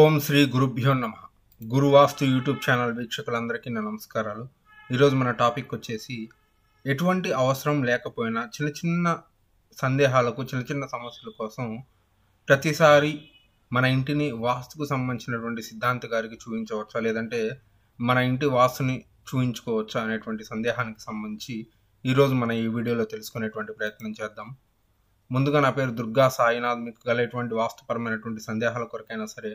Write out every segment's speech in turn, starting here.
ఓం శ్రీ గురుభ్యో నమ గురువాస్తు YouTube channel వీక్షకులందరికీ నా నమస్కారాలు ఈరోజు మన టాపిక్ వచ్చేసి ఎటువంటి అవసరం లేకపోయినా చిన్న చిన్న సందేహాలకు చిన్న చిన్న సమస్యల కోసం ప్రతిసారి మన ఇంటిని వాస్తుకు సంబంధించినటువంటి సిద్ధాంత గారికి చూపించవచ్చా లేదంటే మన ఇంటి వాస్తుని చూపించుకోవచ్చా అనేటువంటి సందేహానికి సంబంధించి ఈరోజు మన ఈ వీడియోలో తెలుసుకునేటువంటి ప్రయత్నం చేద్దాం ముందుగా నా పేరు దుర్గా సాయినాథ్ మీకు గల ఎటువంటి వాస్తుపరమైనటువంటి సందేహాల కొరకైనా సరే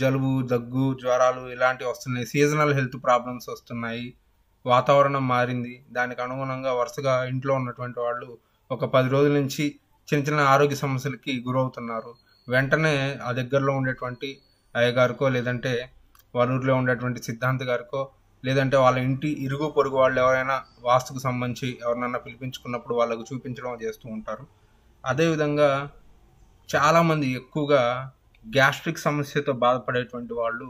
జలుబు దగ్గు జ్వరాలు ఇలాంటివి వస్తున్నాయి సీజనల్ హెల్త్ ప్రాబ్లమ్స్ వస్తున్నాయి వాతావరణం మారింది దానికి అనుగుణంగా వరుసగా ఇంట్లో ఉన్నటువంటి వాళ్ళు ఒక పది రోజుల నుంచి చిన్న చిన్న ఆరోగ్య సమస్యలకి గురవుతున్నారు వెంటనే ఆ దగ్గరలో ఉండేటువంటి అయ్యగారికో లేదంటే వరూరులో ఉండేటువంటి సిద్ధాంత్ గారికో లేదంటే వాళ్ళ ఇంటి ఇరుగు పొరుగు వాళ్ళు ఎవరైనా వాస్తుకు సంబంధించి ఎవరినన్నా పిలిపించుకున్నప్పుడు వాళ్ళకు చూపించడం చేస్తూ ఉంటారు అదేవిధంగా చాలామంది ఎక్కువగా గ్యాస్ట్రిక్ సమస్యతో బాధపడేటువంటి వాళ్ళు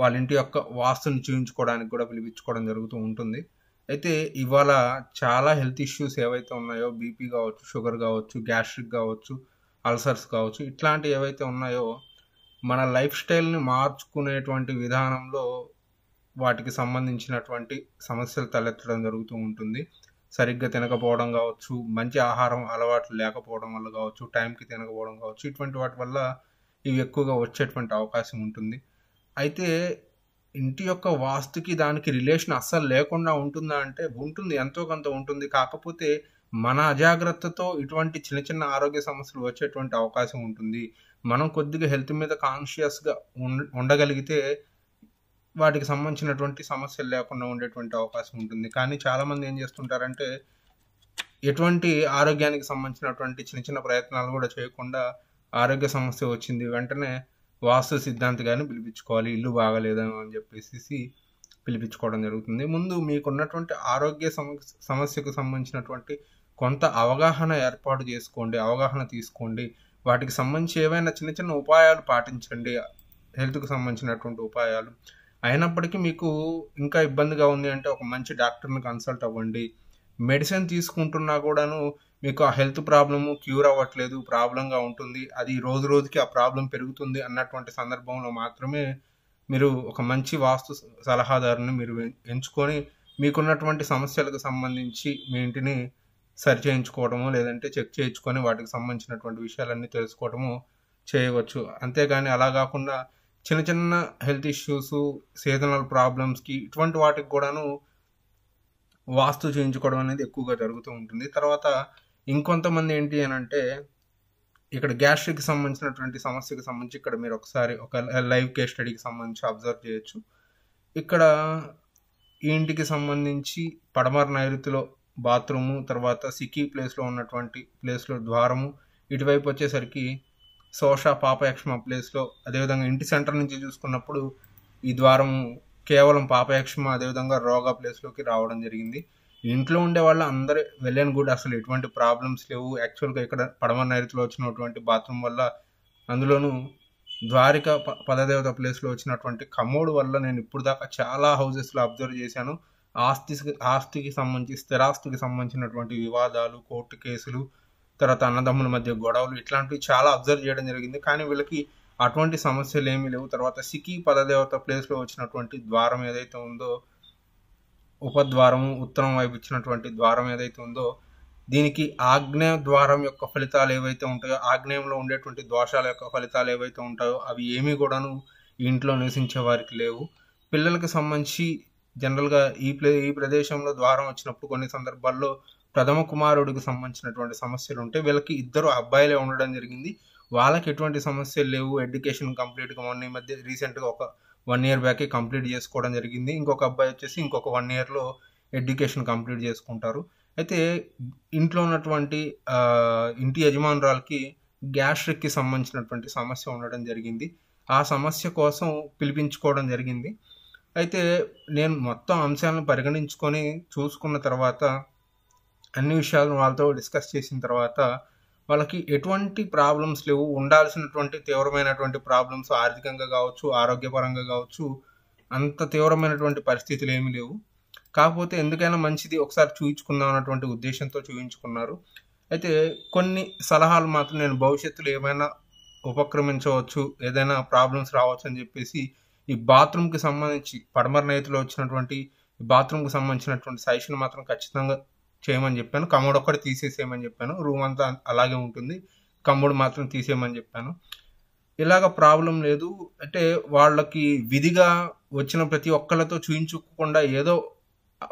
వాళ్ళ ఇంటి యొక్క వాస్తుని చూపించుకోవడానికి కూడా పిలిపించుకోవడం జరుగుతూ ఉంటుంది అయితే ఇవాళ చాలా హెల్త్ ఇష్యూస్ ఏవైతే ఉన్నాయో బీపీ కావచ్చు షుగర్ కావచ్చు గ్యాస్ట్రిక్ కావచ్చు అల్సర్స్ కావచ్చు ఇట్లాంటివి ఏవైతే ఉన్నాయో మన లైఫ్ స్టైల్ని మార్చుకునేటువంటి విధానంలో వాటికి సంబంధించినటువంటి సమస్యలు తలెత్తడం జరుగుతూ ఉంటుంది సరిగ్గా తినకపోవడం కావచ్చు మంచి ఆహారం అలవాట్లు లేకపోవడం వల్ల కావచ్చు టైంకి తినకపోవడం కావచ్చు ఇటువంటి వాటి వల్ల ఇవి ఎక్కువగా వచ్చేటువంటి అవకాశం ఉంటుంది అయితే ఇంటి యొక్క వాస్తుకి దానికి రిలేషన్ అస్సలు లేకుండా ఉంటుందా అంటే ఉంటుంది ఎంతో కొంత ఉంటుంది కాకపోతే మన అజాగ్రత్తతో ఇటువంటి చిన్న చిన్న ఆరోగ్య సమస్యలు వచ్చేటువంటి అవకాశం ఉంటుంది మనం కొద్దిగా హెల్త్ మీద కాన్షియస్గా ఉండగలిగితే వాటికి సంబంధించినటువంటి సమస్యలు లేకుండా ఉండేటువంటి అవకాశం ఉంటుంది కానీ చాలామంది ఏం చేస్తుంటారంటే ఎటువంటి ఆరోగ్యానికి సంబంధించినటువంటి చిన్న చిన్న ప్రయత్నాలు కూడా చేయకుండా ఆరోగ్య సమస్య వచ్చింది వెంటనే వాస్తు సిద్ధాంతి గారిని పిలిపించుకోవాలి ఇల్లు బాగలేదని అని చెప్పేసి పిలిపించుకోవడం జరుగుతుంది ముందు మీకున్నటువంటి ఆరోగ్య సమస్యకు సంబంధించినటువంటి కొంత అవగాహన ఏర్పాటు చేసుకోండి అవగాహన తీసుకోండి వాటికి సంబంధించి ఏవైనా చిన్న చిన్న ఉపాయాలు పాటించండి హెల్త్కు సంబంధించినటువంటి ఉపాయాలు అయినప్పటికీ మీకు ఇంకా ఇబ్బందిగా ఉంది అంటే ఒక మంచి డాక్టర్ని కన్సల్ట్ అవ్వండి మెడిసిన్ తీసుకుంటున్నా కూడాను మీకు ఆ హెల్త్ ప్రాబ్లము క్యూర్ అవ్వట్లేదు ప్రాబ్లంగా ఉంటుంది అది రోజు రోజుకి ఆ ప్రాబ్లం పెరుగుతుంది అన్నటువంటి సందర్భంలో మాత్రమే మీరు ఒక మంచి వాస్తు సలహాదారుని మీరు ఎంచుకొని మీకున్నటువంటి సమస్యలకు సంబంధించి మీ ఇంటిని సరి చేయించుకోవడము లేదంటే చెక్ చేయించుకొని వాటికి సంబంధించినటువంటి విషయాలన్నీ తెలుసుకోవడము చేయవచ్చు అంతేగాని అలా కాకుండా చిన్న చిన్న హెల్త్ ఇష్యూస్ సీజనల్ ప్రాబ్లమ్స్కి ఇటువంటి వాటికి కూడాను వాస్తు చేయించుకోవడం అనేది ఎక్కువగా జరుగుతూ ఉంటుంది తర్వాత ఇంకొంతమంది ఏంటి అని అంటే ఇక్కడ గ్యాస్ట్రిక్ సంబంధించినటువంటి సమస్యకు సంబంధించి ఇక్కడ మీరు ఒకసారి ఒక లైవ్ కేస్ స్టడీకి సంబంధించి అబ్జర్వ్ చేయొచ్చు ఇక్కడ ఇంటికి సంబంధించి పడమర నైరుతిలో బాత్రూము తర్వాత సిక్కీ ప్లేస్లో ఉన్నటువంటి ప్లేస్లో ద్వారము ఇటువైపు వచ్చేసరికి శోష పాపయక్ష్మ ప్లేస్లో అదేవిధంగా ఇంటి సెంటర్ నుంచి చూసుకున్నప్పుడు ఈ ద్వారము కేవలం పాపయక్షమ అదేవిధంగా రోగా ప్లేస్లోకి రావడం జరిగింది ఇంట్లో ఉండే వాళ్ళు అందరూ వెళ్ళాను కూడా అసలు ఎటువంటి ప్రాబ్లమ్స్ లేవు యాక్చువల్గా ఇక్కడ పడమ నైరుతిలో వచ్చినటువంటి బాత్రూమ్ వల్ల అందులోనూ ద్వారిక పదదేవత ప్లేస్లో వచ్చినటువంటి కమోడ్ వల్ల నేను ఇప్పుడు దాకా చాలా హౌజెస్లో అబ్జర్వ్ చేశాను ఆస్తి ఆస్తికి సంబంధించి స్థిరాస్తికి సంబంధించినటువంటి వివాదాలు కోర్టు కేసులు తర్వాత అన్నదమ్ముల మధ్య గొడవలు ఇట్లాంటివి చాలా అబ్జర్వ్ చేయడం జరిగింది కానీ వీళ్ళకి అటువంటి సమస్యలు ఏమీ లేవు తర్వాత సికి పదదేవత ప్లేస్లో వచ్చినటువంటి ద్వారం ఏదైతే ఉందో ఉపద్వారము ఉత్తరం వైపు ఇచ్చినటువంటి ద్వారం ఏదైతే ఉందో దీనికి ఆగ్నేయ ద్వారం యొక్క ఫలితాలు ఏవైతే ఉంటాయో ఆగ్నేయంలో ఉండేటువంటి దోషాల యొక్క ఫలితాలు ఏవైతే ఉంటాయో అవి ఏమీ కూడాను ఇంట్లో నివసించే వారికి లేవు పిల్లలకు సంబంధించి జనరల్గా ఈ ప్లే ఈ ప్రదేశంలో ద్వారం వచ్చినప్పుడు కొన్ని సందర్భాల్లో ప్రథమ కుమారుడికి సంబంధించినటువంటి సమస్యలు ఉంటే వీళ్ళకి ఇద్దరు అబ్బాయిలే ఉండడం జరిగింది వాళ్ళకి ఎటువంటి సమస్యలు లేవు ఎడ్యుకేషన్ కంప్లీట్గా మొన్న ఈ మధ్య రీసెంట్గా ఒక వన్ ఇయర్ బ్యాకే కంప్లీట్ చేసుకోవడం జరిగింది ఇంకొక అబ్బాయి వచ్చేసి ఇంకొక వన్ ఇయర్లో ఎడ్యుకేషన్ కంప్లీట్ చేసుకుంటారు అయితే ఇంట్లో ఉన్నటువంటి ఇంటి యజమానురాలకి గ్యాస్ట్రిక్కి సంబంధించినటువంటి సమస్య ఉండడం జరిగింది ఆ సమస్య కోసం పిలిపించుకోవడం జరిగింది అయితే నేను మొత్తం అంశాలను పరిగణించుకొని చూసుకున్న తర్వాత అన్ని విషయాలను వాళ్ళతో డిస్కస్ చేసిన తర్వాత వాళ్ళకి ఎటువంటి ప్రాబ్లమ్స్ లేవు ఉండాల్సినటువంటి తీవ్రమైనటువంటి ప్రాబ్లమ్స్ ఆర్థికంగా కావచ్చు ఆరోగ్యపరంగా కావచ్చు అంత తీవ్రమైనటువంటి పరిస్థితులు ఏమి లేవు కాకపోతే ఎందుకైనా మంచిది ఒకసారి చూయించుకుందాం అన్నటువంటి ఉద్దేశంతో చూయించుకున్నారు అయితే కొన్ని సలహాలు మాత్రం నేను భవిష్యత్తులో ఏమైనా ఉపక్రమించవచ్చు ఏదైనా ప్రాబ్లమ్స్ రావచ్చు అని చెప్పేసి ఈ బాత్రూమ్కి సంబంధించి పడమర నేతలు వచ్చినటువంటి బాత్రూమ్కి సంబంధించినటువంటి సైషన్ మాత్రం ఖచ్చితంగా చేయమని చెప్పాను కమోడ్ ఒక్కటి తీసేసేయమని చెప్పాను రూమ్ అంతా అలాగే ఉంటుంది కమ్ముడు మాత్రం తీసేయమని చెప్పాను ఇలాగ ప్రాబ్లం లేదు అంటే వాళ్ళకి విధిగా వచ్చిన ప్రతి ఒక్కళ్ళతో చూయించుకోకుండా ఏదో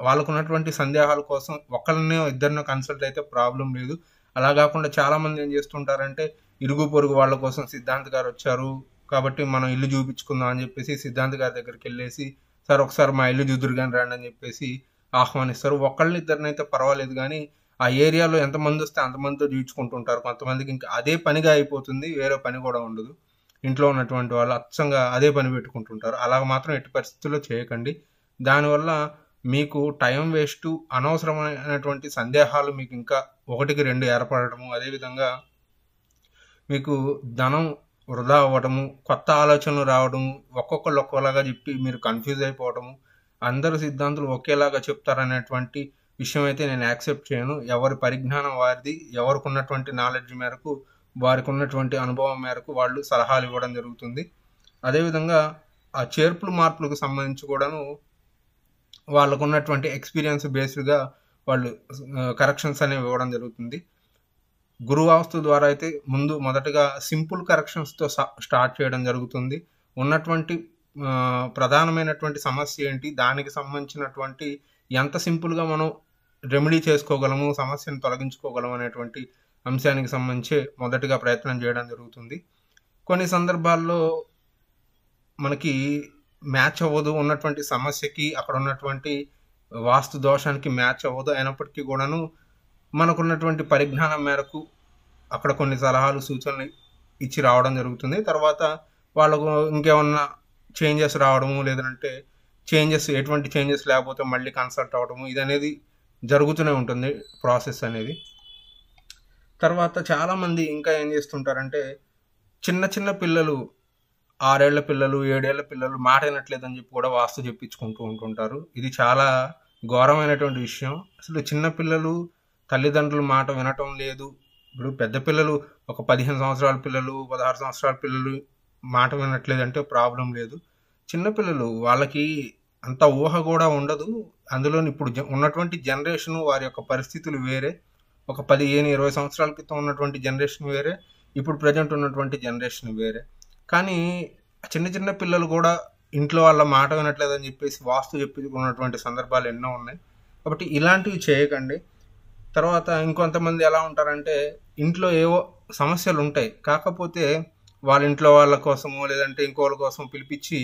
వాళ్ళకు ఉన్నటువంటి సందేహాల కోసం ఒకళ్ళనే ఇద్దరినో కన్సల్ట్ అయితే ప్రాబ్లం లేదు అలా కాకుండా చాలామంది ఏం చేస్తుంటారంటే ఇరుగు పొరుగు వాళ్ళ కోసం సిద్ధాంత్ గారు వచ్చారు కాబట్టి మనం ఇల్లు చూపించుకుందాం అని చెప్పేసి సిద్ధాంత్ గారి దగ్గరికి వెళ్ళేసి సార్ ఒకసారి మా ఇల్లు చూదురు కానీ రండి అని చెప్పేసి ఆహ్వానిస్తారు ఒకళ్ళని ఇద్దరినైతే పర్వాలేదు కానీ ఆ ఏరియాలో ఎంతమంది వస్తే అంతమందితో తీర్చుకుంటుంటారు కొంతమందికి ఇంకా అదే పనిగా అయిపోతుంది వేరే పని కూడా ఉండదు ఇంట్లో ఉన్నటువంటి వాళ్ళు అచ్చంగా అదే పని పెట్టుకుంటుంటారు అలాగ మాత్రం ఎట్టి పరిస్థితుల్లో చేయకండి దానివల్ల మీకు టైం వేస్ట్ అనవసరమైనటువంటి సందేహాలు మీకు ఇంకా ఒకటికి రెండు ఏర్పడటము అదేవిధంగా మీకు ధనం వృధా అవ్వటము కొత్త ఆలోచనలు రావడము ఒక్కొక్కళ్ళు ఒక్కోలాగా చెప్పి మీరు కన్ఫ్యూజ్ అయిపోవటము అందరు సిద్ధాంతులు ఒకేలాగా చెప్తారనేటువంటి విషయం అయితే నేను యాక్సెప్ట్ చేయను ఎవరి పరిజ్ఞానం వారిది ఎవరికి ఉన్నటువంటి నాలెడ్జ్ మేరకు వారికి ఉన్నటువంటి అనుభవం మేరకు వాళ్ళు సలహాలు ఇవ్వడం జరుగుతుంది అదేవిధంగా ఆ చేర్పులు మార్పులకు సంబంధించి కూడాను వాళ్ళకు ఉన్నటువంటి ఎక్స్పీరియన్స్ బేస్డ్గా వాళ్ళు కరెక్షన్స్ అనేవి ఇవ్వడం జరుగుతుంది గురువాస్తు ద్వారా అయితే ముందు మొదటగా సింపుల్ కరెక్షన్స్తో స్టార్ట్ చేయడం జరుగుతుంది ఉన్నటువంటి ప్రధానమైనటువంటి సమస్య ఏంటి దానికి సంబంధించినటువంటి ఎంత సింపుల్గా మనం రెమెడీ చేసుకోగలము సమస్యను తొలగించుకోగలము అనేటువంటి అంశానికి సంబంధించి మొదటిగా ప్రయత్నం చేయడం జరుగుతుంది కొన్ని సందర్భాల్లో మనకి మ్యాచ్ అవ్వదు ఉన్నటువంటి సమస్యకి అక్కడ ఉన్నటువంటి వాస్తు దోషానికి మ్యాచ్ అవ్వదు అయినప్పటికీ కూడాను మనకున్నటువంటి పరిజ్ఞానం మేరకు అక్కడ కొన్ని సలహాలు సూచనలు ఇచ్చి రావడం జరుగుతుంది తర్వాత వాళ్ళకు ఇంకేమన్నా చేంజెస్ రావడము లేదంటే చేంజెస్ ఎటువంటి చేంజెస్ లేకపోతే మళ్ళీ కన్సల్ట్ అవ్వడము ఇది అనేది జరుగుతూనే ఉంటుంది ప్రాసెస్ అనేది తర్వాత చాలామంది ఇంకా ఏం చేస్తుంటారంటే చిన్న చిన్న పిల్లలు ఆరేళ్ల పిల్లలు ఏడేళ్ల పిల్లలు మాట వినట్లేదని చెప్పి కూడా వాస్తు చెప్పించుకుంటూ ఉంటుంటారు ఇది చాలా ఘోరమైనటువంటి విషయం అసలు చిన్న పిల్లలు తల్లిదండ్రుల మాట వినటం లేదు ఇప్పుడు పెద్ద పిల్లలు ఒక పదిహేను సంవత్సరాల పిల్లలు పదహారు సంవత్సరాల పిల్లలు మాట వినట్లేదంటే ప్రాబ్లం లేదు చిన్నపిల్లలు వాళ్ళకి అంత ఊహ కూడా ఉండదు అందులో ఇప్పుడు ఉన్నటువంటి జనరేషన్ వారి యొక్క పరిస్థితులు వేరే ఒక పదిహేను ఇరవై సంవత్సరాల క్రితం ఉన్నటువంటి జనరేషన్ వేరే ఇప్పుడు ప్రజెంట్ ఉన్నటువంటి జనరేషన్ వేరే కానీ చిన్న చిన్న పిల్లలు కూడా ఇంట్లో వాళ్ళ మాట వినట్లేదని చెప్పేసి వాస్తు చెప్పుకున్నటువంటి సందర్భాలు ఎన్నో ఉన్నాయి కాబట్టి ఇలాంటివి చేయకండి తర్వాత ఇంకొంతమంది ఎలా ఉంటారంటే ఇంట్లో ఏవో సమస్యలు ఉంటాయి కాకపోతే వాళ్ళ ఇంట్లో వాళ్ళ కోసమో లేదంటే ఇంకోళ్ళ కోసం పిలిపించి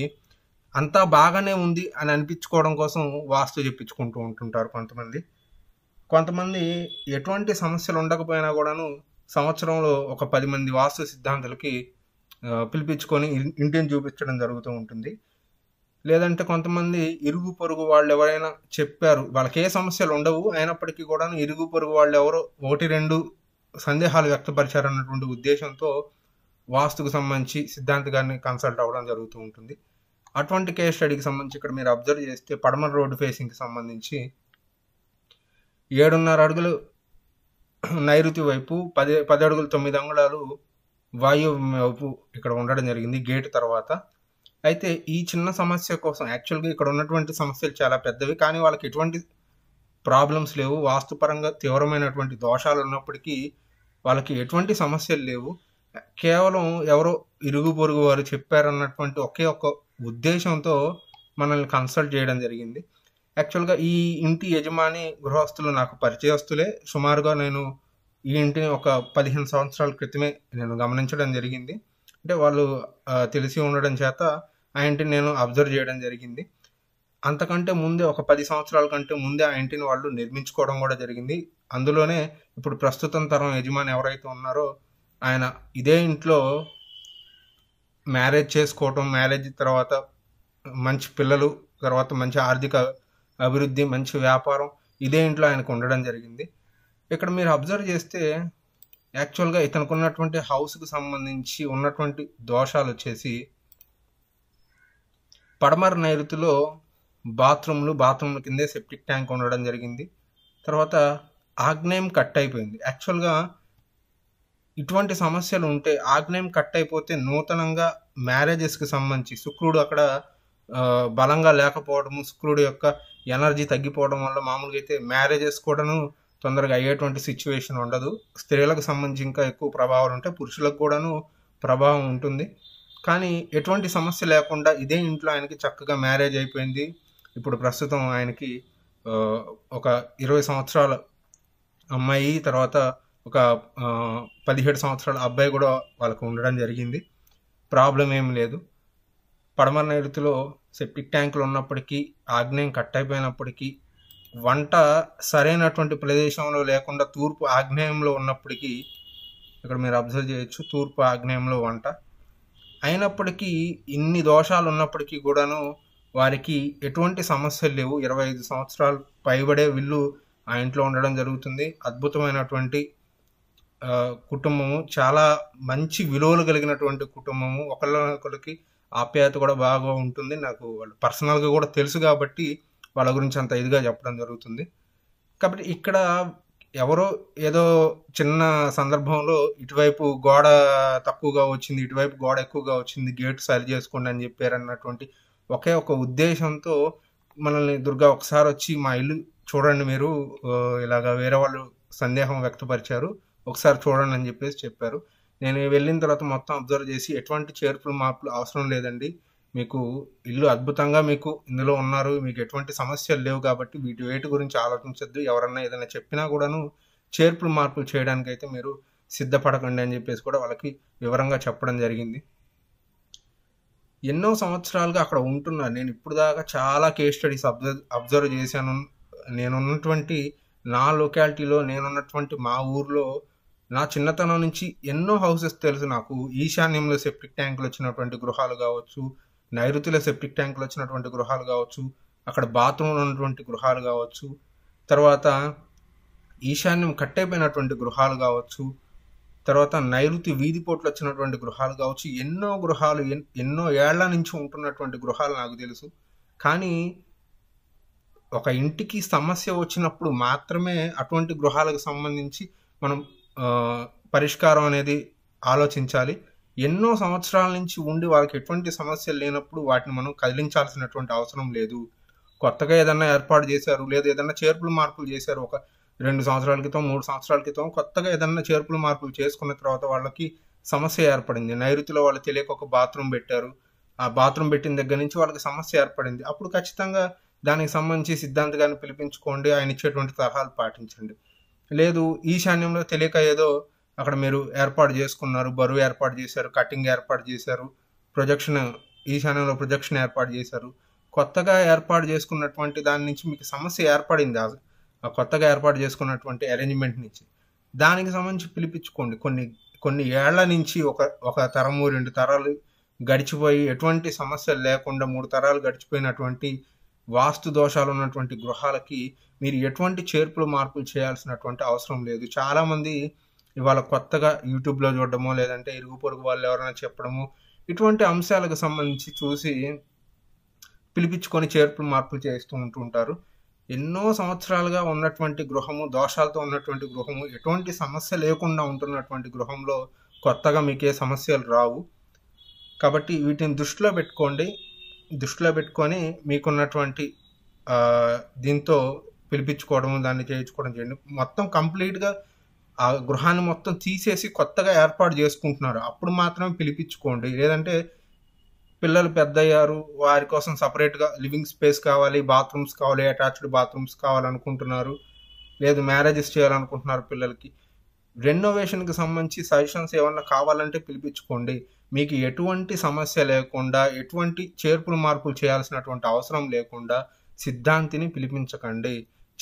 అంతా బాగానే ఉంది అని అనిపించుకోవడం కోసం వాస్తు చెప్పించుకుంటూ ఉంటుంటారు కొంతమంది కొంతమంది ఎటువంటి సమస్యలు ఉండకపోయినా కూడాను సంవత్సరంలో ఒక పది మంది వాస్తు సిద్ధాంతులకి పిలిపించుకొని ఇంటిని చూపించడం జరుగుతూ ఉంటుంది లేదంటే కొంతమంది ఇరుగు పొరుగు వాళ్ళు ఎవరైనా చెప్పారు వాళ్ళకి ఏ సమస్యలు ఉండవు అయినప్పటికీ కూడా ఇరుగు పొరుగు వాళ్ళు ఎవరో ఒకటి రెండు సందేహాలు వ్యక్తపరిచారన్నటువంటి ఉద్దేశంతో వాస్తుకు సంబంధించి సిద్ధాంత్ గారిని కన్సల్ట్ అవ్వడం జరుగుతూ ఉంటుంది అటువంటి కేస్ స్టడీకి సంబంధించి ఇక్కడ మీరు అబ్జర్వ్ చేస్తే పడమర రోడ్డు ఫేసింగ్కి సంబంధించి ఏడున్నర అడుగులు నైరుతి వైపు పది పది అడుగులు తొమ్మిది అంగుళాలు వాయువ్యం వైపు ఇక్కడ ఉండడం జరిగింది గేట్ తర్వాత అయితే ఈ చిన్న సమస్య కోసం యాక్చువల్గా ఇక్కడ ఉన్నటువంటి సమస్యలు చాలా పెద్దవి కానీ వాళ్ళకి ఎటువంటి ప్రాబ్లమ్స్ లేవు వాస్తుపరంగా తీవ్రమైనటువంటి దోషాలు ఉన్నప్పటికీ వాళ్ళకి ఎటువంటి సమస్యలు లేవు కేవలం ఎవరో ఇరుగు పొరుగు వారు చెప్పారన్నటువంటి ఒకే ఒక ఉద్దేశంతో మనల్ని కన్సల్ట్ చేయడం జరిగింది యాక్చువల్గా ఈ ఇంటి యజమాని గృహస్థులు నాకు పరిచయస్తులే సుమారుగా నేను ఈ ఇంటిని ఒక పదిహేను సంవత్సరాల క్రితమే నేను గమనించడం జరిగింది అంటే వాళ్ళు తెలిసి ఉండడం చేత ఆ ఇంటిని నేను అబ్జర్వ్ చేయడం జరిగింది అంతకంటే ముందే ఒక పది సంవత్సరాల కంటే ముందే ఆ ఇంటిని వాళ్ళు నిర్మించుకోవడం కూడా జరిగింది అందులోనే ఇప్పుడు ప్రస్తుతం తరం యజమాని ఎవరైతే ఉన్నారో ఆయన ఇదే ఇంట్లో మ్యారేజ్ చేసుకోవటం మ్యారేజ్ తర్వాత మంచి పిల్లలు తర్వాత మంచి ఆర్థిక అభివృద్ధి మంచి వ్యాపారం ఇదే ఇంట్లో ఆయనకు ఉండడం జరిగింది ఇక్కడ మీరు అబ్జర్వ్ చేస్తే యాక్చువల్గా ఇతనికి ఉన్నటువంటి హౌస్కు సంబంధించి ఉన్నటువంటి దోషాలు వచ్చేసి పడమర నైరుతిలో బాత్రూమ్లు బాత్రూమ్ల కిందే సెప్టిక్ ట్యాంక్ ఉండడం జరిగింది తర్వాత ఆగ్నేయం కట్ అయిపోయింది యాక్చువల్గా ఇటువంటి సమస్యలు ఉంటే ఆగ్నేయం కట్ అయిపోతే నూతనంగా మ్యారేజెస్కి సంబంధించి శుక్రుడు అక్కడ బలంగా లేకపోవడము శుక్రుడు యొక్క ఎనర్జీ తగ్గిపోవడం వల్ల మామూలుగా అయితే మ్యారేజెస్ కూడాను తొందరగా అయ్యేటువంటి సిచ్యువేషన్ ఉండదు స్త్రీలకు సంబంధించి ఇంకా ఎక్కువ ప్రభావాలు ఉంటాయి పురుషులకు కూడాను ప్రభావం ఉంటుంది కానీ ఎటువంటి సమస్య లేకుండా ఇదే ఇంట్లో ఆయనకి చక్కగా మ్యారేజ్ అయిపోయింది ఇప్పుడు ప్రస్తుతం ఆయనకి ఒక ఇరవై సంవత్సరాల అమ్మాయి తర్వాత ఒక పదిహేడు సంవత్సరాల అబ్బాయి కూడా వాళ్ళకు ఉండడం జరిగింది ప్రాబ్లం ఏం లేదు పడమర నైరుతిలో సెప్టిక్ ట్యాంకులు ఉన్నప్పటికీ ఆగ్నేయం కట్ అయిపోయినప్పటికీ వంట సరైనటువంటి ప్రదేశంలో లేకుండా తూర్పు ఆగ్నేయంలో ఉన్నప్పటికీ ఇక్కడ మీరు అబ్జర్వ్ చేయొచ్చు తూర్పు ఆగ్నేయంలో వంట అయినప్పటికీ ఇన్ని దోషాలు ఉన్నప్పటికీ కూడాను వారికి ఎటువంటి సమస్యలు లేవు ఇరవై ఐదు సంవత్సరాలు పైబడే విల్లు ఆ ఇంట్లో ఉండడం జరుగుతుంది అద్భుతమైనటువంటి కుటుంబము చాలా మంచి విలువలు కలిగినటువంటి కుటుంబము ఒకళ్ళొకరికి ఆప్యాయత కూడా బాగా ఉంటుంది నాకు వాళ్ళు పర్సనల్గా కూడా తెలుసు కాబట్టి వాళ్ళ గురించి అంత ఇదిగా చెప్పడం జరుగుతుంది కాబట్టి ఇక్కడ ఎవరో ఏదో చిన్న సందర్భంలో ఇటువైపు గోడ తక్కువగా వచ్చింది ఇటువైపు గోడ ఎక్కువగా వచ్చింది గేట్ సరి చేసుకోండి అని చెప్పారన్నటువంటి ఒకే ఒక ఉద్దేశంతో మనల్ని దుర్గా ఒకసారి వచ్చి మా ఇల్లు చూడండి మీరు ఇలాగా వేరే వాళ్ళు సందేహం వ్యక్తపరిచారు ఒకసారి చూడండి అని చెప్పేసి చెప్పారు నేను వెళ్ళిన తర్వాత మొత్తం అబ్జర్వ్ చేసి ఎటువంటి చేర్పులు మార్పులు అవసరం లేదండి మీకు ఇల్లు అద్భుతంగా మీకు ఇందులో ఉన్నారు మీకు ఎటువంటి సమస్యలు లేవు కాబట్టి వీటి వేటి గురించి ఆలోచించద్దు ఎవరన్నా ఏదైనా చెప్పినా కూడాను చేర్పులు మార్పులు చేయడానికైతే మీరు సిద్ధపడకండి అని చెప్పేసి కూడా వాళ్ళకి వివరంగా చెప్పడం జరిగింది ఎన్నో సంవత్సరాలుగా అక్కడ ఉంటున్నా నేను ఇప్పుడు దాకా చాలా కేస్ స్టడీస్ అబ్జర్వ్ అబ్జర్వ్ చేశాను నేనున్నటువంటి నా లొకాలిటీలో నేనున్నటువంటి మా ఊర్లో నా చిన్నతనం నుంచి ఎన్నో హౌసెస్ తెలుసు నాకు ఈశాన్యంలో సెప్టిక్ ట్యాంకులు వచ్చినటువంటి గృహాలు కావచ్చు నైరుతిలో సెప్టిక్ ట్యాంకులు వచ్చినటువంటి గృహాలు కావచ్చు అక్కడ బాత్రూమ్లో ఉన్నటువంటి గృహాలు కావచ్చు తర్వాత ఈశాన్యం కట్టైపోయినటువంటి గృహాలు కావచ్చు తర్వాత నైరుతి వీధి పోట్లు వచ్చినటువంటి గృహాలు కావచ్చు ఎన్నో గృహాలు ఎన్నో ఏళ్ల నుంచి ఉంటున్నటువంటి గృహాలు నాకు తెలుసు కానీ ఒక ఇంటికి సమస్య వచ్చినప్పుడు మాత్రమే అటువంటి గృహాలకు సంబంధించి మనం పరిష్కారం అనేది ఆలోచించాలి ఎన్నో సంవత్సరాల నుంచి ఉండి వాళ్ళకి ఎటువంటి సమస్యలు లేనప్పుడు వాటిని మనం కదిలించాల్సినటువంటి అవసరం లేదు కొత్తగా ఏదన్నా ఏర్పాటు చేశారు లేదా ఏదన్నా చేర్పులు మార్పులు చేశారు ఒక రెండు సంవత్సరాల క్రితం మూడు సంవత్సరాల క్రితం కొత్తగా ఏదన్నా చేర్పులు మార్పులు చేసుకున్న తర్వాత వాళ్ళకి సమస్య ఏర్పడింది నైరుతిలో వాళ్ళు తెలియక ఒక బాత్రూమ్ పెట్టారు ఆ బాత్రూమ్ పెట్టిన దగ్గర నుంచి వాళ్ళకి సమస్య ఏర్పడింది అప్పుడు ఖచ్చితంగా దానికి సంబంధించి సిద్ధాంతగాన్ని పిలిపించుకోండి ఆయన ఇచ్చేటువంటి తరహాలు పాటించండి లేదు ఈశాన్యంలో తెలియక ఏదో అక్కడ మీరు ఏర్పాటు చేసుకున్నారు బరువు ఏర్పాటు చేశారు కటింగ్ ఏర్పాటు చేశారు ప్రొజెక్షన్ ఈశాన్యంలో ప్రొజెక్షన్ ఏర్పాటు చేశారు కొత్తగా ఏర్పాటు చేసుకున్నటువంటి దాని నుంచి మీకు సమస్య ఏర్పడింది ఆ కొత్తగా ఏర్పాటు చేసుకున్నటువంటి అరేంజ్మెంట్ నుంచి దానికి సంబంధించి పిలిపించుకోండి కొన్ని కొన్ని ఏళ్ల నుంచి ఒక ఒక తరము రెండు తరాలు గడిచిపోయి ఎటువంటి సమస్యలు లేకుండా మూడు తరాలు గడిచిపోయినటువంటి వాస్తు దోషాలు ఉన్నటువంటి గృహాలకి మీరు ఎటువంటి చేర్పులు మార్పులు చేయాల్సినటువంటి అవసరం లేదు చాలామంది ఇవాళ కొత్తగా యూట్యూబ్లో చూడడమో లేదంటే ఇరుగు పొరుగు వాళ్ళు ఎవరైనా చెప్పడము ఇటువంటి అంశాలకు సంబంధించి చూసి పిలిపించుకొని చేర్పులు మార్పులు చేస్తూ ఉంటూ ఉంటారు ఎన్నో సంవత్సరాలుగా ఉన్నటువంటి గృహము దోషాలతో ఉన్నటువంటి గృహము ఎటువంటి సమస్య లేకుండా ఉంటున్నటువంటి గృహంలో కొత్తగా మీకే సమస్యలు రావు కాబట్టి వీటిని దృష్టిలో పెట్టుకోండి దృష్టిలో పెట్టుకొని మీకున్నటువంటి దీంతో పిలిపించుకోవడం దాన్ని చేయించుకోవడం చేయండి మొత్తం కంప్లీట్గా ఆ గృహాన్ని మొత్తం తీసేసి కొత్తగా ఏర్పాటు చేసుకుంటున్నారు అప్పుడు మాత్రమే పిలిపించుకోండి లేదంటే పిల్లలు పెద్ద అయ్యారు వారి కోసం సపరేట్గా లివింగ్ స్పేస్ కావాలి బాత్రూమ్స్ కావాలి అటాచ్డ్ బాత్రూమ్స్ కావాలనుకుంటున్నారు లేదు మ్యారేజెస్ చేయాలనుకుంటున్నారు పిల్లలకి రెనోవేషన్కి సంబంధించి సజెషన్స్ ఏమన్నా కావాలంటే పిలిపించుకోండి మీకు ఎటువంటి సమస్య లేకుండా ఎటువంటి చేర్పులు మార్పులు చేయాల్సినటువంటి అవసరం లేకుండా సిద్ధాంతిని పిలిపించకండి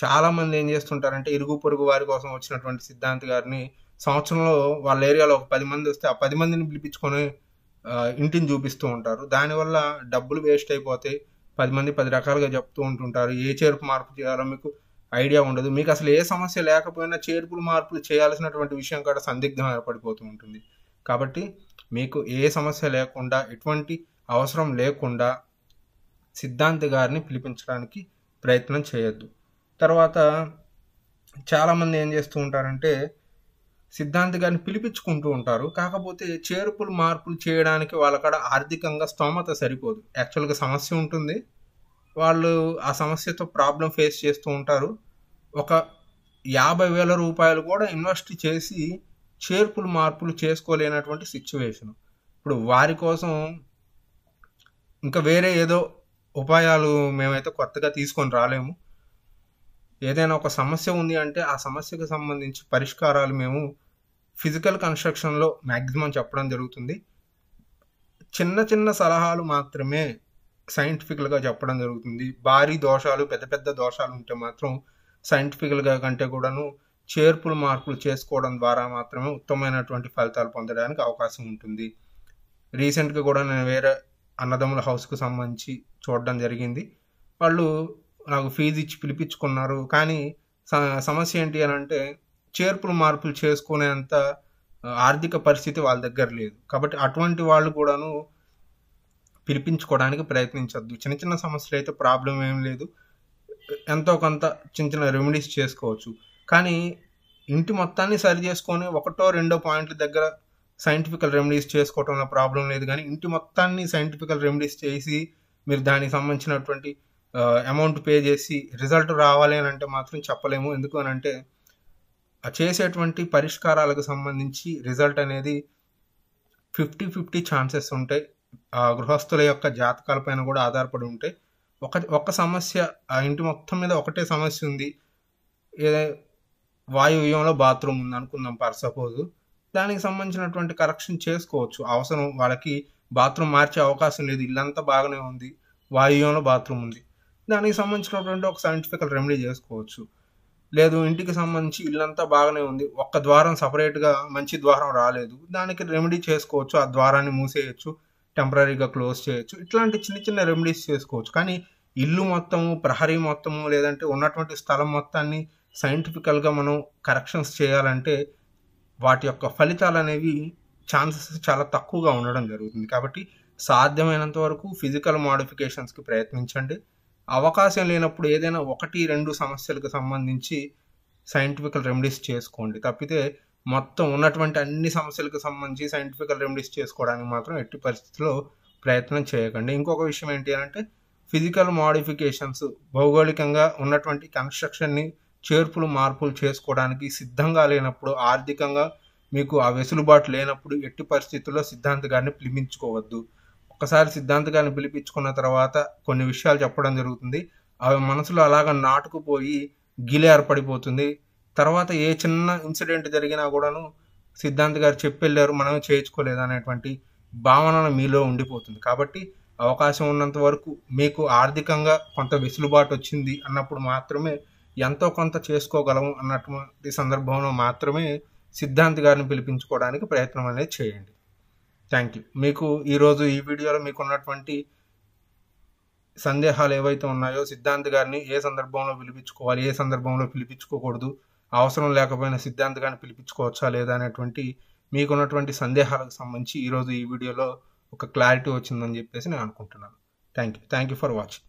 చాలామంది ఏం చేస్తుంటారంటే ఇరుగు పొరుగు వారి కోసం వచ్చినటువంటి సిద్ధాంతి గారిని సంవత్సరంలో వాళ్ళ ఏరియాలో ఒక పది మంది వస్తే ఆ పది మందిని పిలిపించుకొని ఇంటిని చూపిస్తూ ఉంటారు దానివల్ల డబ్బులు వేస్ట్ అయిపోతాయి పది మంది పది రకాలుగా చెప్తూ ఉంటుంటారు ఏ చేరుకు మార్పు చేయాలో మీకు ఐడియా ఉండదు మీకు అసలు ఏ సమస్య లేకపోయినా చేర్పులు మార్పులు చేయాల్సినటువంటి విషయం కూడా సందిగ్ధం ఏర్పడిపోతూ ఉంటుంది కాబట్టి మీకు ఏ సమస్య లేకుండా ఎటువంటి అవసరం లేకుండా సిద్ధాంతి గారిని పిలిపించడానికి ప్రయత్నం చేయొద్దు తర్వాత చాలామంది ఏం చేస్తూ ఉంటారంటే సిద్ధాంతి గారిని పిలిపించుకుంటూ ఉంటారు కాకపోతే చేర్పులు మార్పులు చేయడానికి వాళ్ళక్కడ ఆర్థికంగా స్తోమత సరిపోదు యాక్చువల్గా సమస్య ఉంటుంది వాళ్ళు ఆ సమస్యతో ప్రాబ్లం ఫేస్ చేస్తూ ఉంటారు ఒక యాభై వేల రూపాయలు కూడా ఇన్వెస్ట్ చేసి చేర్పులు మార్పులు చేసుకోలేనటువంటి సిచ్యువేషన్ ఇప్పుడు వారి కోసం ఇంకా వేరే ఏదో ఉపాయాలు మేమైతే కొత్తగా తీసుకొని రాలేము ఏదైనా ఒక సమస్య ఉంది అంటే ఆ సమస్యకు సంబంధించి పరిష్కారాలు మేము ఫిజికల్ కన్స్ట్రక్షన్లో మ్యాక్సిమం చెప్పడం జరుగుతుంది చిన్న చిన్న సలహాలు మాత్రమే సైంటిఫికల్గా చెప్పడం జరుగుతుంది భారీ దోషాలు పెద్ద పెద్ద దోషాలు ఉంటే మాత్రం సైంటిఫికల్గా కంటే కూడాను చేర్పులు మార్పులు చేసుకోవడం ద్వారా మాత్రమే ఉత్తమమైనటువంటి ఫలితాలు పొందడానికి అవకాశం ఉంటుంది రీసెంట్గా కూడా నేను వేరే అన్నదమ్ముల హౌస్కు సంబంధించి చూడడం జరిగింది వాళ్ళు నాకు ఫీజు ఇచ్చి పిలిపించుకున్నారు కానీ సమస్య ఏంటి అని అంటే చేర్పులు మార్పులు చేసుకునేంత ఆర్థిక పరిస్థితి వాళ్ళ దగ్గర లేదు కాబట్టి అటువంటి వాళ్ళు కూడాను పిలిపించుకోవడానికి ప్రయత్నించద్దు చిన్న చిన్న సమస్యలు అయితే ప్రాబ్లం ఏం లేదు ఎంతో కొంత చిన్న చిన్న రెమెడీస్ చేసుకోవచ్చు కానీ ఇంటి మొత్తాన్ని సరి చేసుకొని ఒకటో రెండో పాయింట్ల దగ్గర సైంటిఫికల్ రెమెడీస్ చేసుకోవటంలో ప్రాబ్లం లేదు కానీ ఇంటి మొత్తాన్ని సైంటిఫికల్ రెమెడీస్ చేసి మీరు దానికి సంబంధించినటువంటి అమౌంట్ పే చేసి రిజల్ట్ రావాలి అని అంటే మాత్రం చెప్పలేము ఎందుకు అని అంటే చేసేటువంటి పరిష్కారాలకు సంబంధించి రిజల్ట్ అనేది ఫిఫ్టీ ఫిఫ్టీ ఛాన్సెస్ ఉంటాయి గృహస్థుల యొక్క జాతకాలపైన కూడా ఆధారపడి ఉంటాయి ఒక ఒక సమస్య ఆ ఇంటి మొత్తం మీద ఒకటే సమస్య ఉంది వాయువ్యంలో బాత్రూమ్ ఉంది అనుకుందాం పర్ సపోజ్ దానికి సంబంధించినటువంటి కరెక్షన్ చేసుకోవచ్చు అవసరం వాళ్ళకి బాత్రూమ్ మార్చే అవకాశం లేదు ఇల్లంతా బాగానే ఉంది వాయువ్యంలో బాత్రూమ్ ఉంది దానికి సంబంధించినటువంటి ఒక సైంటిఫికల్ రెమెడీ చేసుకోవచ్చు లేదు ఇంటికి సంబంధించి ఇల్లంతా బాగానే ఉంది ఒక్క ద్వారం సపరేట్గా మంచి ద్వారం రాలేదు దానికి రెమెడీ చేసుకోవచ్చు ఆ ద్వారాన్ని మూసేయచ్చు టెంపరీగా క్లోజ్ చేయొచ్చు ఇట్లాంటి చిన్న చిన్న రెమెడీస్ చేసుకోవచ్చు కానీ ఇల్లు మొత్తము ప్రహరీ మొత్తము లేదంటే ఉన్నటువంటి స్థలం మొత్తాన్ని సైంటిఫికల్గా మనం కరెక్షన్స్ చేయాలంటే వాటి యొక్క ఫలితాలు అనేవి ఛాన్సెస్ చాలా తక్కువగా ఉండడం జరుగుతుంది కాబట్టి సాధ్యమైనంత వరకు ఫిజికల్ మోడిఫికేషన్స్కి ప్రయత్నించండి అవకాశం లేనప్పుడు ఏదైనా ఒకటి రెండు సమస్యలకు సంబంధించి సైంటిఫికల్ రెమెడీస్ చేసుకోండి తప్పితే మొత్తం ఉన్నటువంటి అన్ని సమస్యలకు సంబంధించి సైంటిఫికల్ రెమెడీస్ చేసుకోవడానికి మాత్రం ఎట్టి పరిస్థితుల్లో ప్రయత్నం చేయకండి ఇంకొక విషయం ఏంటి అంటే ఫిజికల్ మాడిఫికేషన్స్ భౌగోళికంగా ఉన్నటువంటి కన్స్ట్రక్షన్ని చేర్పులు మార్పులు చేసుకోవడానికి సిద్ధంగా లేనప్పుడు ఆర్థికంగా మీకు ఆ వెసులుబాటు లేనప్పుడు ఎట్టి పరిస్థితుల్లో సిద్ధాంత గారిని పిలిపించుకోవద్దు ఒకసారి సిద్ధాంత గారిని పిలిపించుకున్న తర్వాత కొన్ని విషయాలు చెప్పడం జరుగుతుంది అవి మనసులో అలాగ నాటుకుపోయి గిలి ఏర్పడిపోతుంది తర్వాత ఏ చిన్న ఇన్సిడెంట్ జరిగినా కూడాను సిద్ధాంత్ గారు చెప్పెళ్ళారు మనం చేయించుకోలేదు అనేటువంటి భావన మీలో ఉండిపోతుంది కాబట్టి అవకాశం ఉన్నంత వరకు మీకు ఆర్థికంగా కొంత వెసులుబాటు వచ్చింది అన్నప్పుడు మాత్రమే ఎంతో కొంత చేసుకోగలము అన్నటువంటి సందర్భంలో మాత్రమే సిద్ధాంత్ గారిని పిలిపించుకోవడానికి ప్రయత్నం అనేది చేయండి థ్యాంక్ యూ మీకు ఈరోజు ఈ వీడియోలో మీకున్నటువంటి సందేహాలు ఏవైతే ఉన్నాయో సిద్ధాంత్ గారిని ఏ సందర్భంలో పిలిపించుకోవాలి ఏ సందర్భంలో పిలిపించుకోకూడదు అవసరం లేకపోయిన సిద్ధాంత్ గారిని పిలిపించుకోవచ్చా లేదా అనేటువంటి మీకున్నటువంటి సందేహాలకు సంబంధించి ఈరోజు ఈ వీడియోలో ఒక క్లారిటీ వచ్చిందని చెప్పేసి నేను అనుకుంటున్నాను thank you thank you for watching